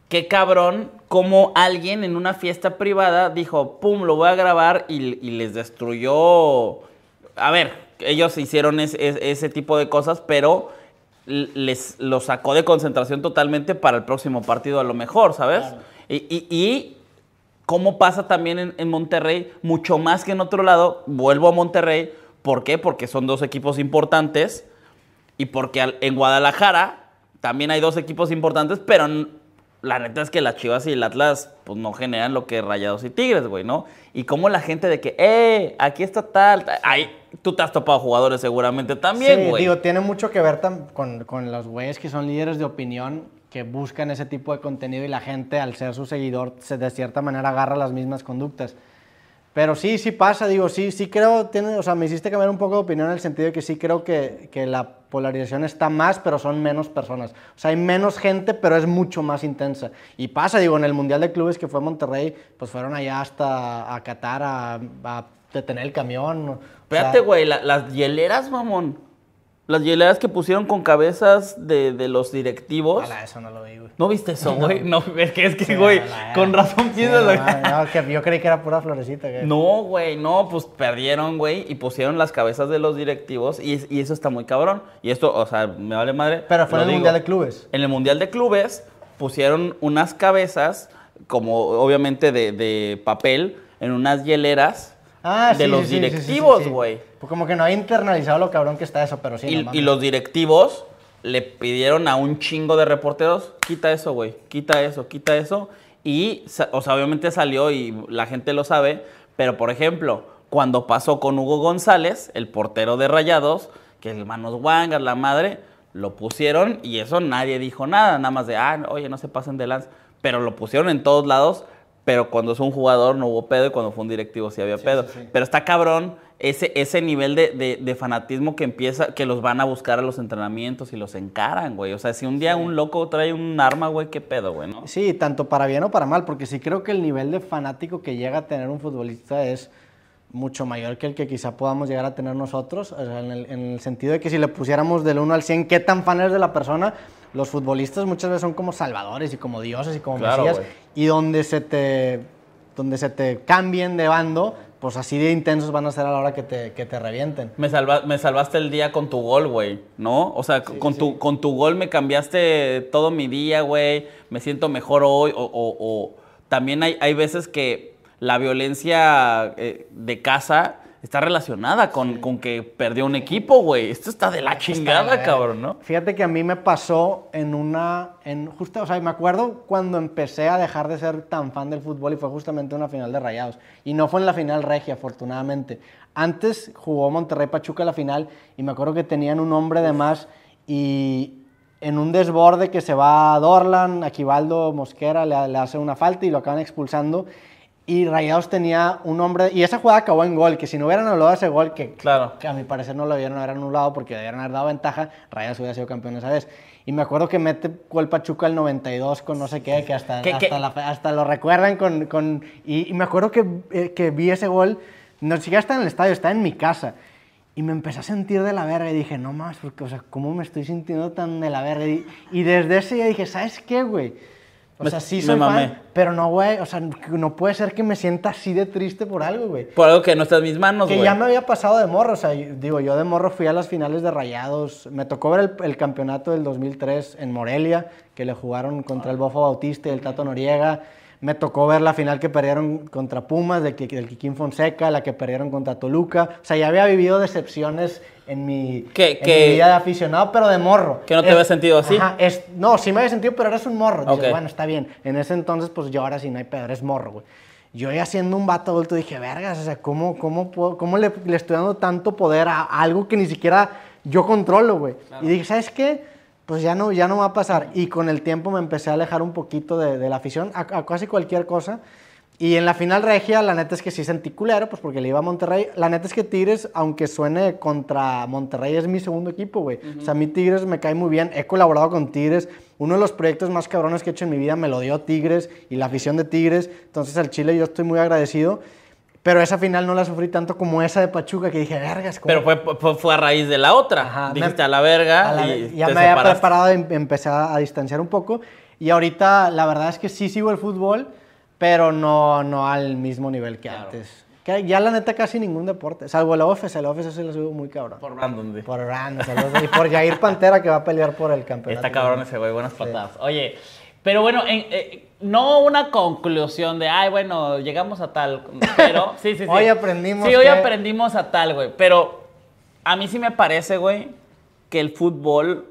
Speaker 1: qué cabrón, como alguien en una fiesta privada dijo, pum, lo voy a grabar y, les destruyó. A ver, ellos hicieron ese tipo de cosas, pero les lo sacó de concentración totalmente para el próximo partido a lo mejor, ¿sabes? Y, cómo pasa también en, Monterrey, mucho más que en otro lado, vuelvo a Monterrey, ¿por qué? Porque son dos equipos importantes y porque en Guadalajara también hay dos equipos importantes, pero la neta es que las Chivas y el Atlas pues no generan lo que Rayados y Tigres, güey, ¿no? Y cómo la gente de que, eh, aquí está tal, ahí... Tú te has topado jugadores seguramente también, güey. Sí, digo,
Speaker 2: tiene mucho que ver con, con los güeyes que son líderes de opinión que buscan ese tipo de contenido y la gente, al ser su seguidor, se, de cierta manera agarra las mismas conductas. Pero sí, sí pasa, digo, sí, sí creo, tiene, o sea, me hiciste cambiar un poco de opinión en el sentido de que sí creo que, que la polarización está más, pero son menos personas. O sea, hay menos gente, pero es mucho más intensa. Y pasa, digo, en el Mundial de Clubes que fue Monterrey, pues fueron allá hasta a Qatar a tener el
Speaker 1: camión. Espérate, güey, las hieleras, mamón. Las hieleras que pusieron con cabezas de, los directivos. Ala, eso no lo vi, güey. ¿No viste eso, güey? No. es que, güey, con razón piensas.
Speaker 2: que yo creí que era pura florecita. güey. No,
Speaker 1: güey, no, pues perdieron, güey, y pusieron las cabezas de los directivos y, eso está muy cabrón. Y esto, o sea, me vale madre. Pero fue en el Mundial de Clubes. En el Mundial de Clubes pusieron unas cabezas, como obviamente de, de papel, en unas hieleras
Speaker 2: Ah, de los directivos, güey. Pues como que no ha internalizado lo cabrón que está eso, pero sí. Y,
Speaker 1: los directivos le pidieron a un chingo de reporteros, quita eso, güey, quita eso, quita eso. Y, o sea, obviamente salió y la gente lo sabe, pero por ejemplo, cuando pasó con Hugo González, el portero de Rayados, que es Manos Wangas, la madre, lo pusieron y eso nadie dijo nada, nada más de, ah, oye, no se pasen de lanza. Pero lo pusieron en todos lados pero cuando es un jugador no hubo pedo y cuando fue un directivo sí había pedo. Pero está cabrón ese, ese nivel de, de, de, fanatismo que empieza, que los van a buscar a los entrenamientos y los encaran, güey. O sea, si un día un loco trae un arma, güey, qué pedo, güey, ¿no?
Speaker 2: Sí, tanto para bien o para mal, porque sí creo que el nivel de fanático que llega a tener un futbolista es mucho mayor que el que quizá podamos llegar a tener nosotros, en, el, sentido de que si le pusiéramos del 1 al 100 qué tan fan eres de la persona, los futbolistas muchas veces son como salvadores y como dioses y como dioses y donde se, te, donde se te cambien de bando, pues así de intensos van a ser a la hora que te, revienten.
Speaker 1: Me, salvaste el día con tu gol, güey, ¿no? O sea, con, Tu, con tu gol me cambiaste todo mi día, güey, me siento mejor hoy, o, también hay, hay veces que la violencia eh, de casa está relacionada con, con, que perdió un equipo, güey. Esto está de la chingada, cabrón, ¿no? Fíjate
Speaker 2: que a mí me pasó en una. En justo, o sea, me acuerdo cuando empecé a dejar de ser tan fan del fútbol y fue justamente una final de rayados. Y no fue en la final regia, afortunadamente. Antes jugó Monterrey Pachuca la final y me acuerdo que tenían un hombre de más y. En un desborde que se va a Dorlan, Aquivaldo Mosquera le, le hace una falta y lo acaban expulsando. Y Rayados tenía un hombre. Y esa jugada acabó en gol, que si no hubieran anulado ese gol, que, claro. que a mi parecer no lo hubieran anulado porque debieron haber dado ventaja, Rayados hubiera sido campeón esa vez. Y me acuerdo que mete cual Pachuca el 92 con no sé qué, que hasta, hasta, lo recuerdan con. con y, me acuerdo que, eh, que vi ese gol, no siquiera está en el estadio, está en mi casa. Y me empecé a sentir de la verga y dije, no más, porque, o sea, ¿cómo me estoy sintiendo tan de la verga? Y, y desde ese día dije, ¿sabes qué, güey? O sea, sí soy pero no, güey, o sea, no puede ser que me sienta así de triste por algo, güey.
Speaker 1: Por algo que no está en mis manos, güey. Que ya me
Speaker 2: había pasado de morro, o sea, digo, yo de morro fui a las finales de Rayados, me tocó ver el, campeonato del 2003 en Morelia, que le jugaron contra el Bofo Bautista y el Tato Noriega. Me tocó ver la final que perdieron contra Pumas, del, del Kikín Fonseca, la que perdieron contra Toluca. O sea, ya había vivido decepciones en mi, que, vida de aficionado, pero de morro.
Speaker 1: ¿Que no te había sentido así?
Speaker 2: es, no, sí me había sentido, pero eres un morro. bueno, está bien. En ese entonces, pues yo ahora sí no hay pedo, eres morro, güey. Yo ya haciendo un vato adulto dije, vergas, o sea, ¿cómo, cómo, puedo, cómo le, estoy dando tanto poder a, algo que ni siquiera yo controlo, güey? Y dije, ¿sabes qué? Pues ya no, ya no va a pasar. Y con el tiempo me empecé a alejar un poquito de, la afición, a casi cualquier cosa. Y en la final regia, la neta es que sí sentí culero, pues porque le iba a Monterrey. La neta es que Tigres, aunque suene contra Monterrey, es mi segundo equipo, güey. O sea, a mí Tigres me cae muy bien. He colaborado con Tigres. Uno de los proyectos más cabrones que he hecho en mi vida me lo dio Tigres y la afición de Tigres. Entonces, al Chile yo estoy muy agradecido. Pero esa final no la sufrí tanto como esa de Pachuca, que dije, vergas. güey.
Speaker 1: Pero fue, a raíz de la otra. Ajá, a la verga. y ya me había
Speaker 2: preparado, em-, empecé a distanciar un poco. Y ahorita, la verdad es que sí sigo el fútbol pero no, no al mismo nivel que antes. ya la neta casi ningún deporte, salvo el office El office se lo subo muy cabrón. Por random Por Brandon, y por Jair Pantera que va a pelear
Speaker 1: por el campeonato. Está cabrón ese güey, buenas patadas. Oye, pero bueno, eh, no una conclusión de, ay, bueno, llegamos a tal, pero sí, sí, sí. hoy aprendimos. Sí, hoy aprendimos a tal, güey, pero a mí sí me parece, güey, que el fútbol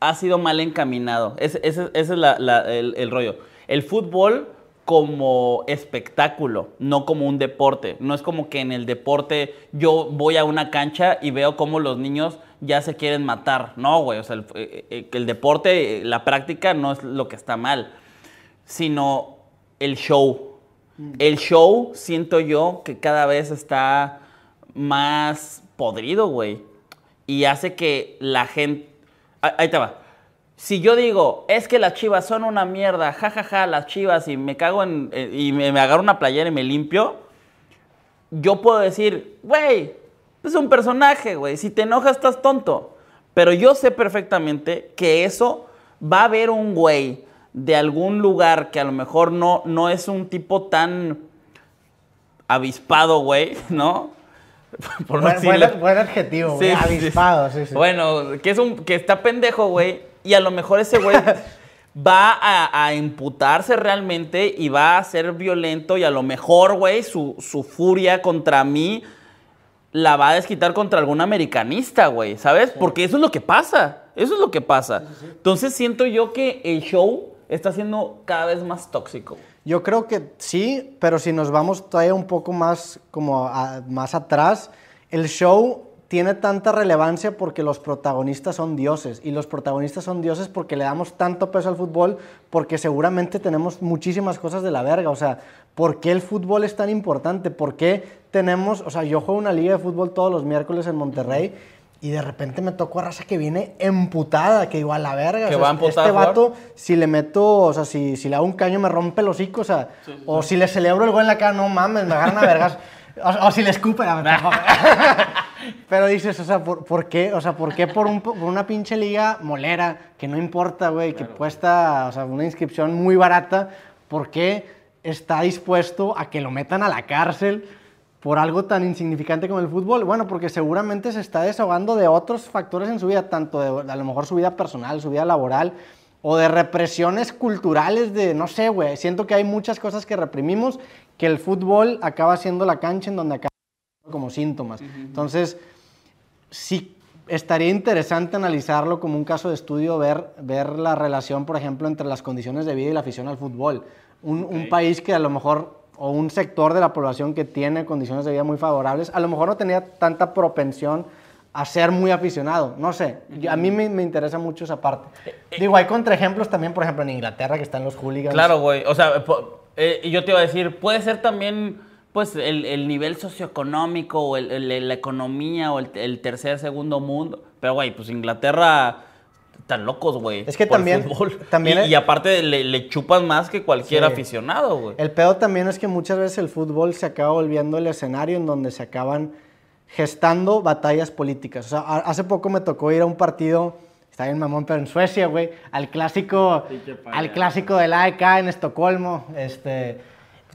Speaker 1: ha sido mal encaminado. Ese, es el rollo. El fútbol como espectáculo, no como un deporte. No es como que en el deporte yo voy a una cancha y veo cómo los niños ya se quieren matar. No, güey, o sea, el, eh, eh, eh, deporte, la práctica no es lo que está mal, sino el show. Mm. El show siento yo que cada vez está más podrido, güey. Y hace que la gente... Ahí te va si yo digo, es que las chivas son una mierda, ja, ja, ja, las chivas, y me cago en. Eh, y me, agarro una playera y me limpio, yo puedo decir, güey, es un personaje, güey, si te enojas estás tonto. Pero yo sé perfectamente que eso va a haber un güey de algún lugar que a lo mejor no, no es un tipo tan avispado, güey, ¿no? buen,
Speaker 2: adjetivo, avispado, sí, sí.
Speaker 1: Bueno, que, es un, que está pendejo, güey y a lo mejor ese güey va a, a, imputarse realmente y va a ser violento y a lo mejor, güey, su, furia contra mí la va a desquitar contra algún americanista, güey, ¿sabes? Porque eso es lo que pasa, eso es lo que pasa. Entonces siento yo que el show está siendo cada vez más tóxico.
Speaker 2: Yo creo que sí, pero si nos vamos todavía un poco más, como más atrás, el show tiene tanta relevancia porque los protagonistas son dioses y los protagonistas son dioses porque le damos tanto peso al fútbol porque seguramente tenemos muchísimas cosas de la verga, o sea, ¿por qué el fútbol es tan importante? ¿Por qué tenemos, o sea, yo juego una liga de fútbol todos los miércoles en Monterrey y de repente me tocó a raza que viene emputada, que digo, a la verga. Que o sea, va Este vato, si le meto, o sea, si, si, le hago un caño me rompe los hocico, o si le celebro el gol en la cara, no mames, me agarran a vergas. O, si le escupen a ver, Pero dices, o sea, ¿por, qué? O sea, ¿por qué por, una pinche liga molera que no importa, güey, que cuesta, o sea, una inscripción muy barata, ¿por qué está dispuesto a que lo metan a la cárcel por algo tan insignificante como el fútbol? Bueno, porque seguramente se está desahogando de otros factores en su vida, tanto de a lo mejor su vida personal, su vida laboral, o de represiones culturales de, no sé, güey, siento que hay muchas cosas que reprimimos que el fútbol acaba siendo la cancha en donde acaba como síntomas. Entonces, sí estaría interesante analizarlo como un caso de estudio, ver, ver la relación, por ejemplo, entre las condiciones de vida y la afición al fútbol. un país que a lo mejor, o un sector de la población que tiene condiciones de vida muy favorables, a lo mejor no tenía tanta propensión a ser muy aficionado. No sé, a mí me, interesa mucho esa parte. Digo, hay contraejemplos también, por ejemplo, en Inglaterra que están los hooligans. Claro,
Speaker 1: güey. O sea, eh, y yo te iba a decir, puede ser también pues el, nivel socioeconómico o la economía o el, tercer, segundo mundo. Pero, güey, pues Inglaterra... Están locos, güey. Es que también. también y, aparte le, chupan más que cualquier aficionado, güey. El
Speaker 2: pedo también es que muchas veces el fútbol se acaba volviendo el escenario en donde se acaban gestando batallas políticas. O sea, hace poco me tocó ir a un partido, está bien mamón, pero en Suecia, güey, al clásico, al clásico del AEK en Estocolmo, este...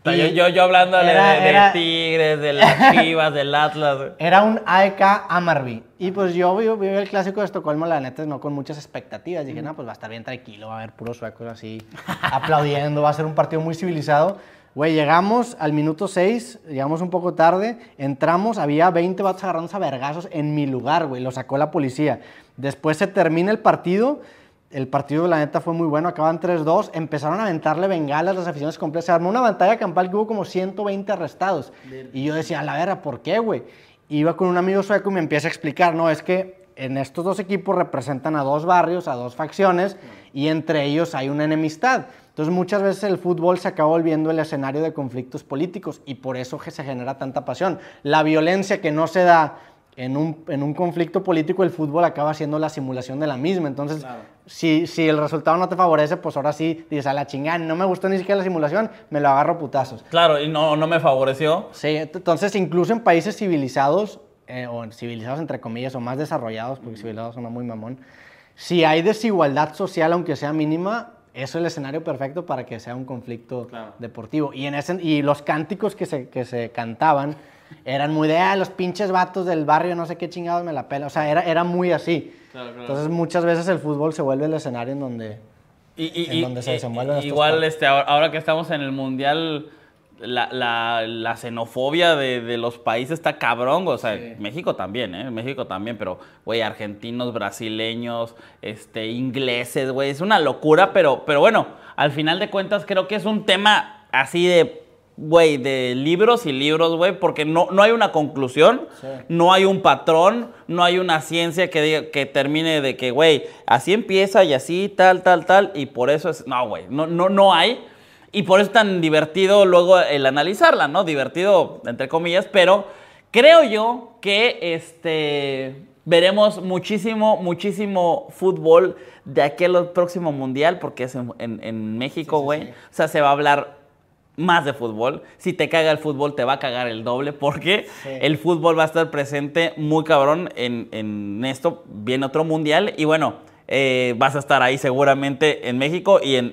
Speaker 2: Yo, yo, yo
Speaker 1: hablando de, del Tigres, de las Chivas, del Atlas.
Speaker 2: Era un AEK Amarby. Y pues yo vi, vi, el clásico de Estocolmo, la neta, no con muchas expectativas. Dije, no, pues va a estar bien tranquilo, va a haber puros suecos así aplaudiendo, va a ser un partido muy civilizado. Güey, llegamos al minuto 6, llegamos un poco tarde, entramos, había 20 vatos agarrándose a vergazos en mi lugar, güey, lo sacó la policía. Después se termina el partido, el partido de la neta fue muy bueno, acaban 3-2, empezaron a aventarle bengalas las aficiones completas, se armó una batalla campal que hubo como 120 arrestados. Y yo decía, la verga, ¿por qué, güey? Iba con un amigo sueco y me empieza a explicar, no, es que en estos dos equipos representan a dos barrios, a dos facciones, y entre ellos hay una enemistad. Entonces muchas veces el fútbol se acaba volviendo el escenario de conflictos políticos y por eso que se genera tanta pasión. La violencia que no se da en un, conflicto político el fútbol acaba siendo la simulación de la misma. Entonces, si, si, el resultado no te favorece, pues ahora sí dices a la chingada, no me gustó ni siquiera la simulación, me lo agarro putazos.
Speaker 1: Claro, y no, no me favoreció.
Speaker 2: Sí, entonces incluso en países civilizados, eh, o civilizados entre comillas, o más desarrollados, porque civilizados son muy mamón, si hay desigualdad social, aunque sea mínima, eso es el escenario perfecto para que sea un conflicto deportivo. Y, en ese, y los cánticos que se, cantaban eran muy de, ah, los pinches vatos del barrio, no sé qué chingados me la pela. O sea, era, era muy así. Entonces muchas veces el fútbol se vuelve el escenario en donde,
Speaker 1: se desenvuelven Igual, este, ahora, que estamos en el Mundial la, la, xenofobia de, los países está cabrón, o sea, México también, ¿eh? México también, pero, güey, argentinos, brasileños, este, ingleses, güey, es una locura, pero, pero bueno, al final de cuentas creo que es un tema así de güey, de libros y libros, güey, porque no, no hay una conclusión, no hay un patrón, no hay una ciencia que, diga, que termine de que, güey, así empieza y así, tal, tal, tal, y por eso es, no, güey, no, no, no hay y por eso es tan divertido luego el analizarla, ¿no? Divertido, entre comillas, pero creo yo que este, veremos muchísimo, muchísimo fútbol de aquel próximo mundial, porque es en, México, güey. O sea, se va a hablar más de fútbol. Si te caga el fútbol, te va a cagar el doble, porque el fútbol va a estar presente muy cabrón en, en esto. Viene otro mundial y bueno. Eh, vas a estar ahí seguramente en México y en,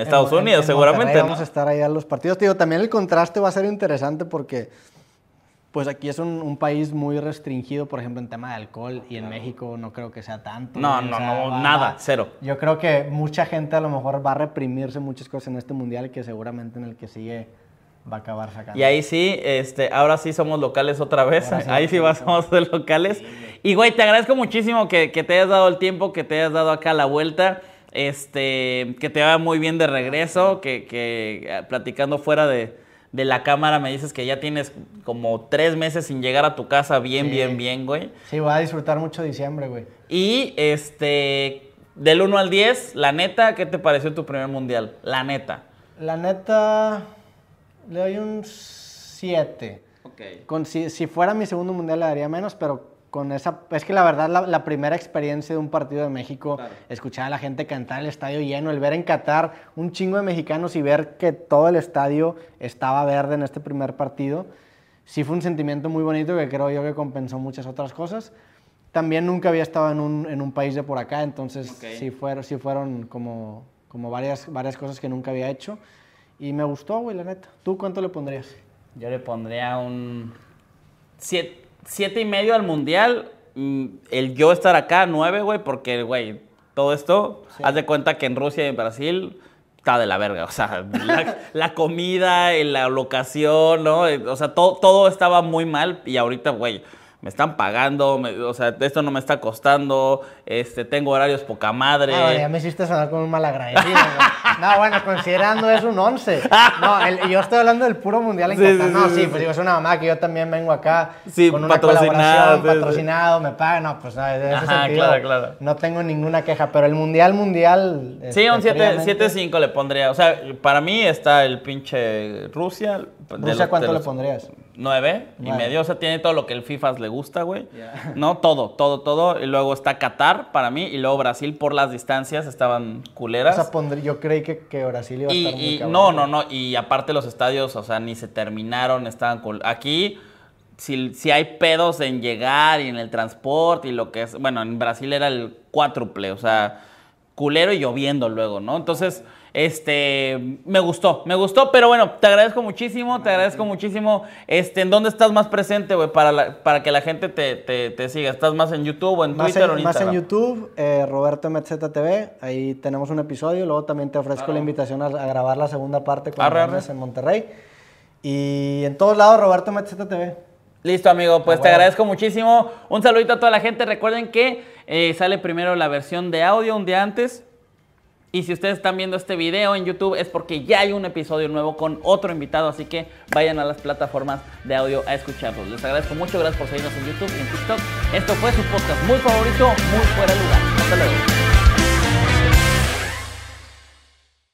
Speaker 1: Estados Unidos, seguramente. Vamos
Speaker 2: a estar ahí a los partidos. también el contraste va a ser interesante porque pues aquí es un, país muy restringido, por ejemplo, en tema de alcohol, y en México no creo que sea tanto. No, ¿eh? no, no, nada, cero. Yo creo que mucha gente a lo mejor va a reprimirse muchas cosas en este mundial que seguramente en el que sigue va a acabar sacando. Y ahí
Speaker 1: sí, este, ahora sí somos locales otra vez. ahí sí, vamos a locales. Y güey, te agradezco muchísimo que, te hayas dado el tiempo, que te hayas dado acá la vuelta. Este, que te vaya muy bien de regreso, que, eh, platicando fuera de, de, la cámara me dices que ya tienes como tres meses sin llegar a tu casa bien, bien, bien, güey.
Speaker 2: Sí, voy a disfrutar mucho diciembre, güey.
Speaker 1: Y este, del 1 al 10, la neta, ¿qué te pareció tu primer mundial? La neta.
Speaker 2: La neta, le doy un 7. Con, si, fuera mi segundo mundial le daría menos, pero con esa... Es que la verdad, la, primera experiencia de un partido de México, escuchar a la gente cantar el estadio lleno, el ver en Qatar un chingo de mexicanos y ver que todo el estadio estaba verde en este primer partido, sí fue un sentimiento muy bonito que creo yo que compensó muchas otras cosas. También nunca había estado en un, en un país de por acá, entonces si sí, fueron, fueron como, como varias, varias cosas que nunca había hecho. Y me gustó, güey, la neta. ¿Tú cuánto le pondrías? Yo le pondría un
Speaker 1: siete, y medio al mundial. Mm, el yo estar acá, nueve, güey, porque, güey, todo esto, haz de cuenta que en Rusia y en Brasil está de la verga. O sea, la, comida, la locación, ¿no? O sea, todo estaba muy mal y ahorita, güey me están pagando, o sea, esto no me está costando, este, tengo horarios poca madre. Ah, ya
Speaker 2: me hiciste sonar como un mal no, bueno, considerando es un 11. No, el, yo estoy hablando del puro mundial en sí, No, sí, pues digo, es una mamá que yo también vengo acá con una patrocinado, patrocinado, me pagan, no, pues nada, en ese Ajá, sentido, claro, claro. no tengo ninguna queja, pero el mundial, mundial... Sí, un 7-5
Speaker 1: le pondría, o sea, para mí está el pinche Rusia. ¿Rusia cuánto le pondrías? Nueve y medio. O sea, tiene todo lo que el FIFA le gusta, güey. No, todo, todo, todo. Y luego está Qatar para mí. Y luego Brasil por las distancias estaban culeras. O
Speaker 2: sea, yo creí que, que Brasil iba a y, estar muy No, no,
Speaker 1: no. Y aparte los estadios, o sea, ni se terminaron, estaban Aquí. Si, si, hay pedos en llegar y en el transporte y lo que es. Bueno, en Brasil era el cuádruple, o sea, culero y lloviendo luego, ¿no? Entonces, este, me gustó, me gustó, pero bueno, te agradezco muchísimo, te agradezco muchísimo. Este, ¿en dónde estás más presente, güey, para, para que la gente te, siga? ¿Estás más en YouTube o en Twitter o en Más en
Speaker 2: YouTube, eh, Roberto MZTV, TV, ahí tenemos un episodio, luego también te ofrezco la invitación a, grabar la segunda parte con en Monterrey. Y en todos lados, Roberto MZTV. TV. Listo, amigo. Pues te agradezco
Speaker 1: muchísimo. Un saludito a toda la gente. Recuerden que eh, sale primero la versión de audio un día antes. Y si ustedes están viendo este video en YouTube es porque ya hay un episodio nuevo con otro invitado, así que vayan a las plataformas de audio a escucharlos. Les agradezco mucho, gracias por seguirnos en YouTube y en TikTok. Esto fue su podcast muy favorito, muy fuera de lugar. Hasta luego.